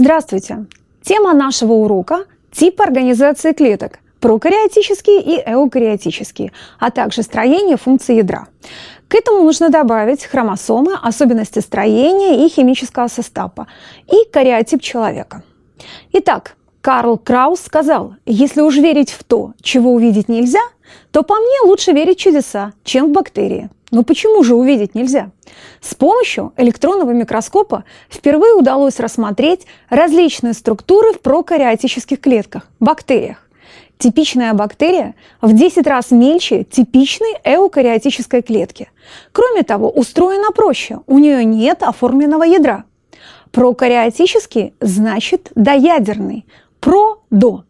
Здравствуйте! Тема нашего урока – тип организации клеток – прокариотические и эукариотические, а также строение функции ядра. К этому нужно добавить хромосомы, особенности строения и химического состава, и кариотип человека. Итак, Карл Краус сказал, если уж верить в то, чего увидеть нельзя – то по мне лучше верить в чудеса, чем в бактерии. Но почему же увидеть нельзя? С помощью электронного микроскопа впервые удалось рассмотреть различные структуры в прокариотических клетках – бактериях. Типичная бактерия в 10 раз мельче типичной эукариотической клетки. Кроме того, устроена проще, у нее нет оформленного ядра. Прокариотический значит доядерный, про – до.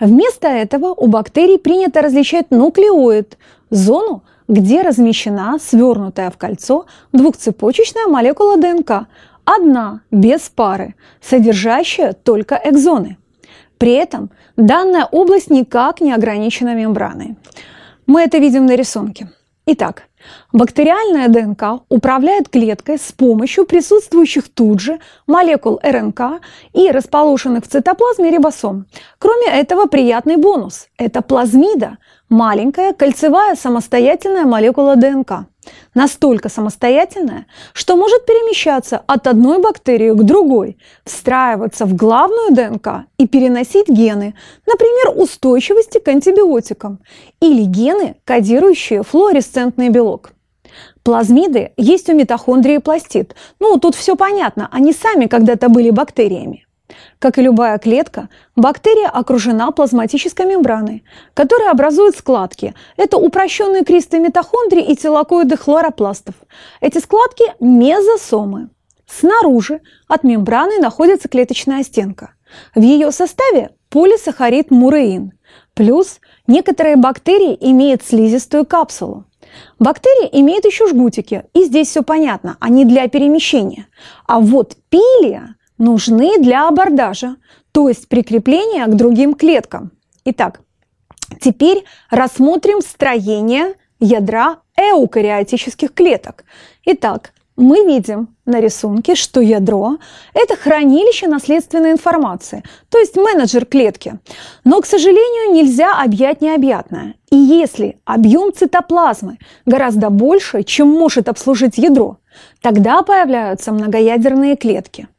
Вместо этого у бактерий принято различать нуклеоид – зону, где размещена свернутая в кольцо двухцепочечная молекула ДНК, одна, без пары, содержащая только экзоны. При этом данная область никак не ограничена мембраной. Мы это видим на рисунке. Итак, Бактериальная ДНК управляет клеткой с помощью присутствующих тут же молекул РНК и расположенных в цитоплазме рибосом. Кроме этого, приятный бонус – это плазмида, маленькая кольцевая самостоятельная молекула ДНК. Настолько самостоятельная, что может перемещаться от одной бактерии к другой, встраиваться в главную ДНК и переносить гены, например, устойчивости к антибиотикам или гены, кодирующие флуоресцентный белок. Плазмиды есть у митохондрии пластид. Ну, тут все понятно, они сами когда-то были бактериями. Как и любая клетка, бактерия окружена плазматической мембраной, которая образует складки. Это упрощенные кресты митохондрий и телокоиды хлоропластов. Эти складки – мезосомы. Снаружи от мембраны находится клеточная стенка. В ее составе полисахарид муреин. Плюс некоторые бактерии имеют слизистую капсулу. Бактерии имеют еще жгутики, и здесь все понятно, они для перемещения. А вот пилия нужны для абордажа, то есть прикрепления к другим клеткам. Итак, теперь рассмотрим строение ядра эукариотических клеток. Итак, мы видим на рисунке, что ядро – это хранилище наследственной информации, то есть менеджер клетки. Но, к сожалению, нельзя объять необъятное. И если объем цитоплазмы гораздо больше, чем может обслужить ядро, тогда появляются многоядерные клетки –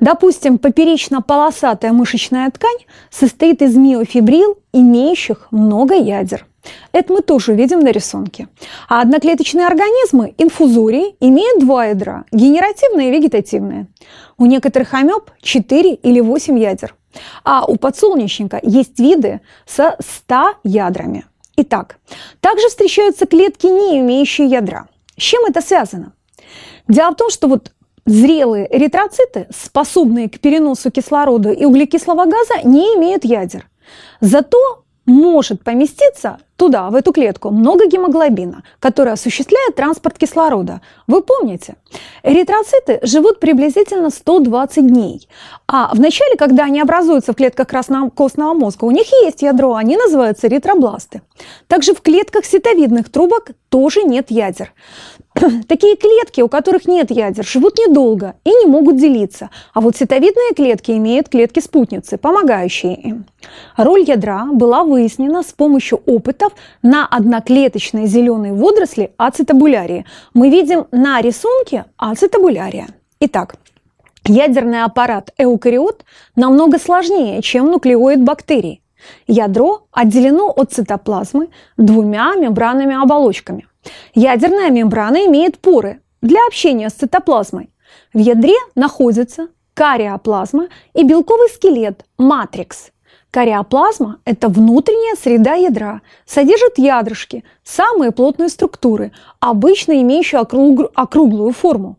Допустим, поперечно-полосатая мышечная ткань состоит из миофибрил, имеющих много ядер. Это мы тоже видим на рисунке. А одноклеточные организмы, инфузории, имеют два ядра – генеративное и вегетативное. У некоторых амеб 4 или 8 ядер. А у подсолнечника есть виды со 100 ядрами. Итак, также встречаются клетки, не имеющие ядра. С чем это связано? Дело в том, что вот Зрелые эритроциты, способные к переносу кислорода и углекислого газа, не имеют ядер. Зато может поместиться туда, в эту клетку, много гемоглобина, который осуществляет транспорт кислорода. Вы помните? Эритроциты живут приблизительно 120 дней. А в начале, когда они образуются в клетках костного мозга, у них есть ядро, они называются эритробласты. Также в клетках ситовидных трубок тоже нет ядер. Такие клетки, у которых нет ядер, живут недолго и не могут делиться, а вот ситовидные клетки имеют клетки-спутницы, помогающие им. Роль ядра была выяснена с помощью опыта паразитов на одноклеточные зеленые водоросли ацетабулярии. Мы видим на рисунке ацетабулярия. Итак, ядерный аппарат эукариот намного сложнее, чем нуклеоид бактерий. Ядро отделено от цитоплазмы двумя мембранными оболочками. Ядерная мембрана имеет поры для общения с цитоплазмой. В ядре находятся кариоплазма и белковый скелет – матрикс. Кариоплазма – это внутренняя среда ядра, содержит ядрышки, самые плотные структуры, обычно имеющие округ... округлую форму.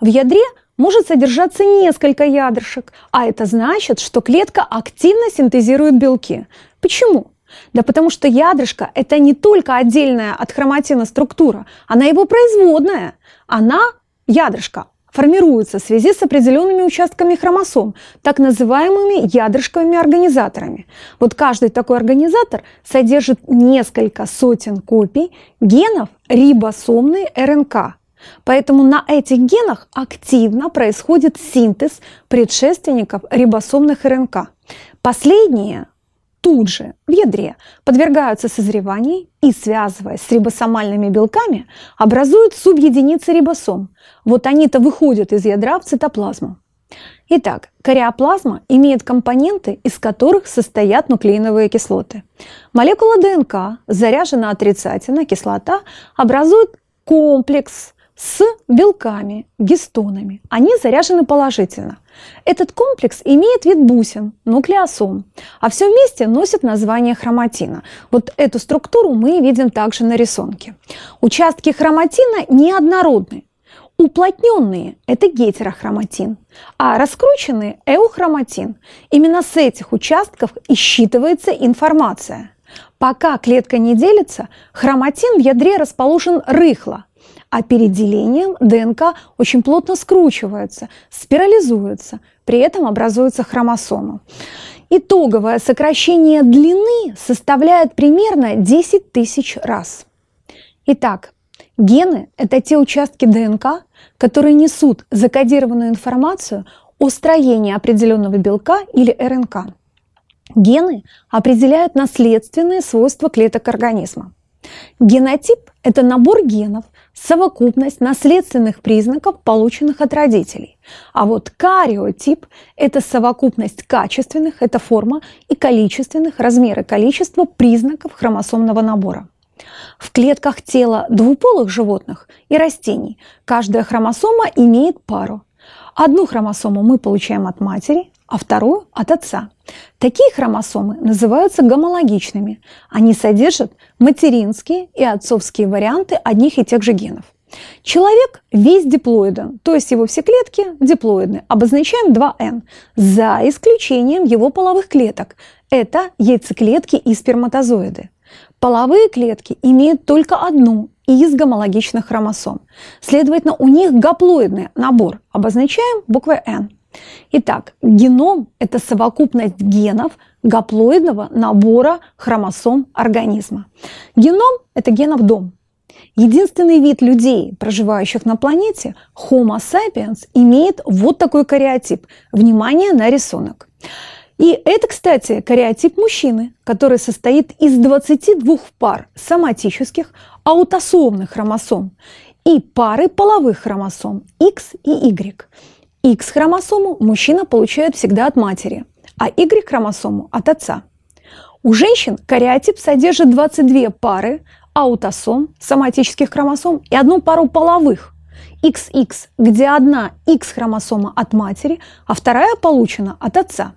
В ядре может содержаться несколько ядрышек, а это значит, что клетка активно синтезирует белки. Почему? Да потому что ядрышко – это не только отдельная от хроматина структура, она его производная. Она, ядрышко, формируются в связи с определенными участками хромосом, так называемыми ядрышковыми организаторами. Вот каждый такой организатор содержит несколько сотен копий генов рибосомной РНК. Поэтому на этих генах активно происходит синтез предшественников рибосомных РНК. Последние тут же в ядре подвергаются созреванию и, связываясь с рибосомальными белками, образуют субъединицы рибосом. Вот они-то выходят из ядра в цитоплазму. Итак, кориоплазма имеет компоненты, из которых состоят нуклеиновые кислоты. Молекула ДНК, заряжена отрицательно, кислота, образует комплекс с белками, гистонами. Они заряжены положительно. Этот комплекс имеет вид бусин, нуклеосом, а все вместе носит название хроматина. Вот эту структуру мы видим также на рисунке. Участки хроматина неоднородны. Уплотненные – это гетерохроматин, а раскрученные – эухроматин. Именно с этих участков и считывается информация – Пока клетка не делится, хроматин в ядре расположен рыхло, а перед делением ДНК очень плотно скручивается, спирализуется, при этом образуются хромосомы. Итоговое сокращение длины составляет примерно 10 тысяч раз. Итак, гены – это те участки ДНК, которые несут закодированную информацию о строении определенного белка или РНК. Гены определяют наследственные свойства клеток организма. Генотип – это набор генов, совокупность наследственных признаков, полученных от родителей. А вот кариотип – это совокупность качественных, это форма, и количественных, размеры количества признаков хромосомного набора. В клетках тела двуполых животных и растений каждая хромосома имеет пару. Одну хромосому мы получаем от матери, а вторую от отца. Такие хромосомы называются гомологичными. Они содержат материнские и отцовские варианты одних и тех же генов. Человек весь диплоиден, то есть его все клетки диплоидны. Обозначаем 2N, за исключением его половых клеток. Это яйцеклетки и сперматозоиды. Половые клетки имеют только одну из гомологичных хромосом. Следовательно, у них гаплоидный набор. Обозначаем буквой N. Итак, геном – это совокупность генов гаплоидного набора хромосом организма. Геном – это генов дом. Единственный вид людей, проживающих на планете, Homo sapiens, имеет вот такой кариотип. Внимание на рисунок. И это, кстати, кариотип мужчины, который состоит из 22 пар соматических аутосомных хромосом и пары половых хромосом X и Y. X-хромосому мужчина получает всегда от матери, а Y-хромосому от отца. У женщин кариотип содержит 22 пары аутосом, соматических хромосом и одну пару половых, XX, где одна X-хромосома от матери, а вторая получена от отца.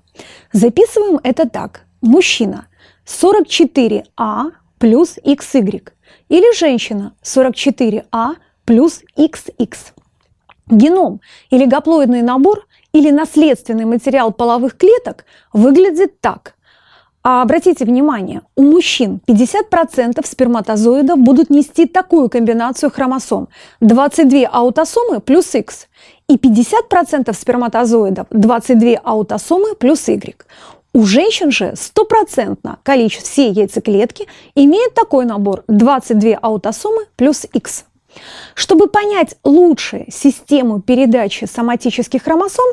Записываем это так. Мужчина 44А плюс XY или женщина 44А плюс XX. Геном или гаплоидный набор или наследственный материал половых клеток выглядит так. А обратите внимание, у мужчин 50% сперматозоидов будут нести такую комбинацию хромосом 22 аутосомы плюс X и 50% сперматозоидов 22 аутосомы плюс Y. У женщин же стопроцентно количество все яйцеклетки имеет такой набор 22 аутосомы плюс X. Чтобы понять лучше систему передачи соматических хромосом,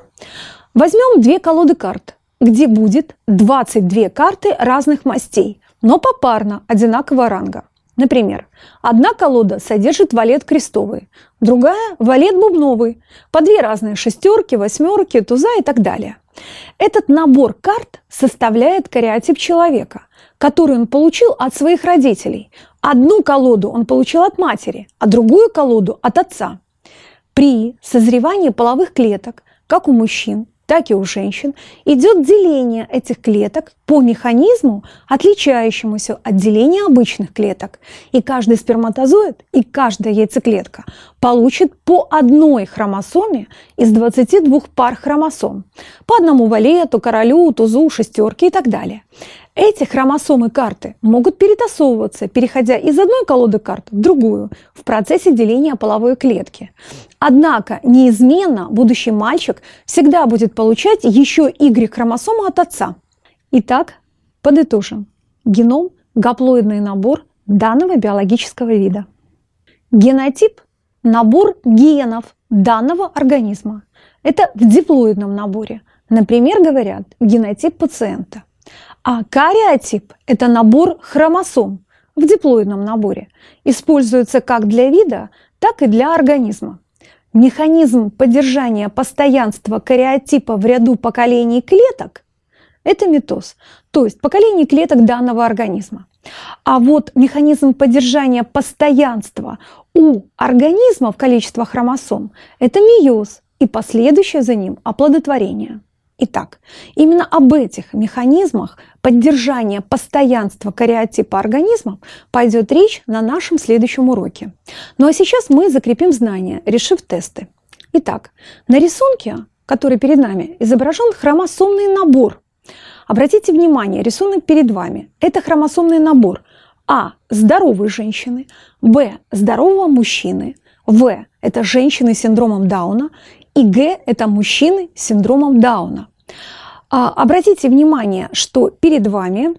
возьмем две колоды карт, где будет 22 карты разных мастей, но попарно одинакового ранга. Например, одна колода содержит валет крестовый, другая – валет бубновый, по две разные шестерки, восьмерки, туза и так далее. Этот набор карт составляет кариотип человека, который он получил от своих родителей, Одну колоду он получил от матери, а другую колоду от отца. При созревании половых клеток, как у мужчин, так и у женщин, идет деление этих клеток по механизму, отличающемуся от деления обычных клеток. И каждый сперматозоид и каждая яйцеклетка получит по одной хромосоме из 22 пар хромосом. По одному валету, королю, тузу, шестерке и так далее. Эти хромосомы карты могут перетасовываться, переходя из одной колоды карт в другую в процессе деления половой клетки. Однако неизменно будущий мальчик всегда будет получать еще Y-хромосому от отца. Итак, подытожим. Геном – гаплоидный набор данного биологического вида. Генотип – набор генов данного организма. Это в диплоидном наборе. Например, говорят, генотип пациента. А кариотип – это набор хромосом в диплоидном наборе. Используется как для вида, так и для организма. Механизм поддержания постоянства кариотипа в ряду поколений клеток – это митоз, то есть поколение клеток данного организма. А вот механизм поддержания постоянства у организма в количестве хромосом – это миоз и последующее за ним оплодотворение. Итак, именно об этих механизмах поддержания постоянства кариотипа организма пойдет речь на нашем следующем уроке. Ну а сейчас мы закрепим знания, решив тесты. Итак, на рисунке, который перед нами, изображен хромосомный набор. Обратите внимание, рисунок перед вами – это хромосомный набор А – здоровой женщины, Б – здорового мужчины, В – это женщины с синдромом Дауна, и Г – это мужчины с синдромом Дауна. А, обратите внимание, что перед вами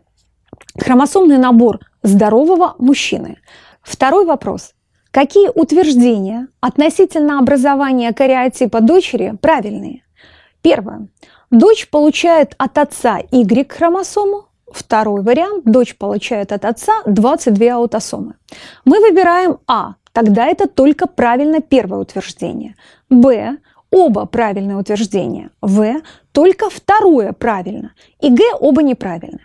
хромосомный набор здорового мужчины. Второй вопрос. Какие утверждения относительно образования кариотипа дочери правильные? Первое. Дочь получает от отца Y-хромосому. Второй вариант. Дочь получает от отца 22 аутосомы. Мы выбираем А. Тогда это только правильно первое утверждение. Б оба правильные утверждения. В только второе правильно. И Г оба неправильно.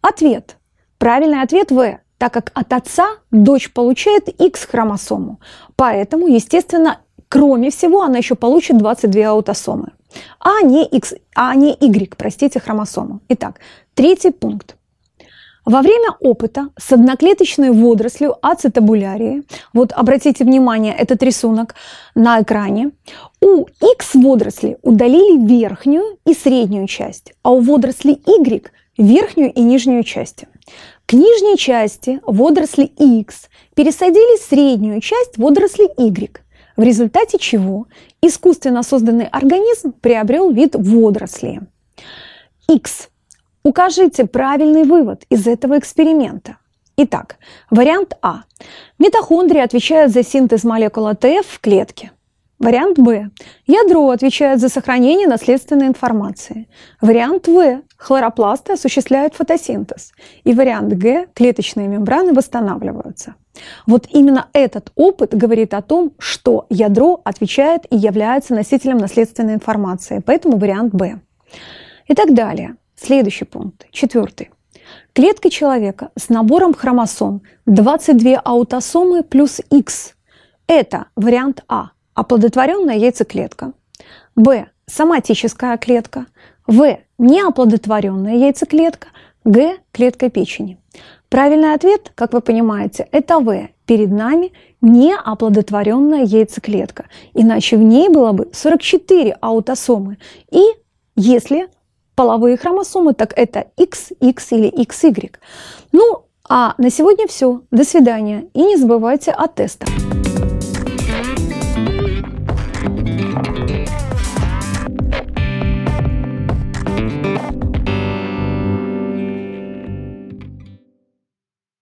Ответ. Правильный ответ В, так как от отца дочь получает X хромосому. Поэтому, естественно, кроме всего, она еще получит 22 аутосомы. А не, X, а не Y, простите, хромосому. Итак, третий пункт. Во время опыта с одноклеточной водорослью ацетабулярии, вот обратите внимание, этот рисунок на экране, у X водоросли удалили верхнюю и среднюю часть, а у водоросли Y верхнюю и нижнюю части. К нижней части водоросли X пересадили среднюю часть водоросли Y, в результате чего искусственно созданный организм приобрел вид водоросли. X Укажите правильный вывод из этого эксперимента. Итак, вариант А. Митохондрии отвечают за синтез молекул АТФ в клетке. Вариант Б. Ядро отвечает за сохранение наследственной информации. Вариант В. Хлоропласты осуществляют фотосинтез. И вариант Г. Клеточные мембраны восстанавливаются. Вот именно этот опыт говорит о том, что ядро отвечает и является носителем наследственной информации, поэтому вариант Б. И так далее. Следующий пункт, четвертый. Клетка человека с набором хромосом 22 аутосомы плюс X – это вариант А – оплодотворенная яйцеклетка, Б – соматическая клетка, В – неоплодотворенная яйцеклетка, Г – клетка печени. Правильный ответ, как вы понимаете, это В. Перед нами неоплодотворенная яйцеклетка, иначе в ней было бы 44 аутосомы. И если половые хромосомы, так это XX или XY. Ну, а на сегодня все. До свидания и не забывайте о тестах.